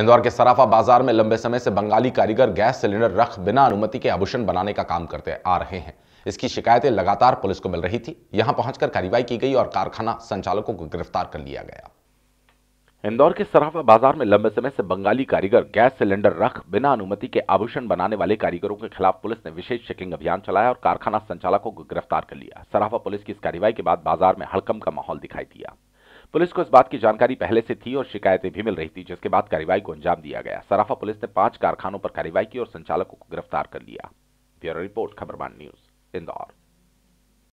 इंदौर के सराफा बाजार में लंबे समय से बंगाली कारीगर गैस सिलेंडर रख बिना अनुमति के आभूषण बनाने का काम करते आ रहे हैं इसकी शिकायतें लगातार पुलिस को मिल रही थी यहां पहुंचकर कार्रवाई की गई और कारखाना संचालकों को गिरफ्तार कर लिया गया इंदौर के सराफा बाजार में लंबे समय से बंगाली कारीगर गैस सिलेंडर रख बिना अनुमति के आभूषण बनाने वाले कारीगरों के खिलाफ पुलिस ने विशेष चेकिंग अभियान चलाया और कारखाना संचालकों को गिरफ्तार कर लिया सराफा पुलिस की इस कार्रवाई के बाद बाजार में हड़कम का माहौल दिखाई दिया पुलिस को इस बात की जानकारी पहले से थी और शिकायतें भी मिल रही थी जिसके बाद कार्रवाई को अंजाम दिया गया सराफा पुलिस ने पांच कारखानों पर कार्रवाई की और संचालकों को गिरफ्तार कर लिया bureau report Khabarban news Indore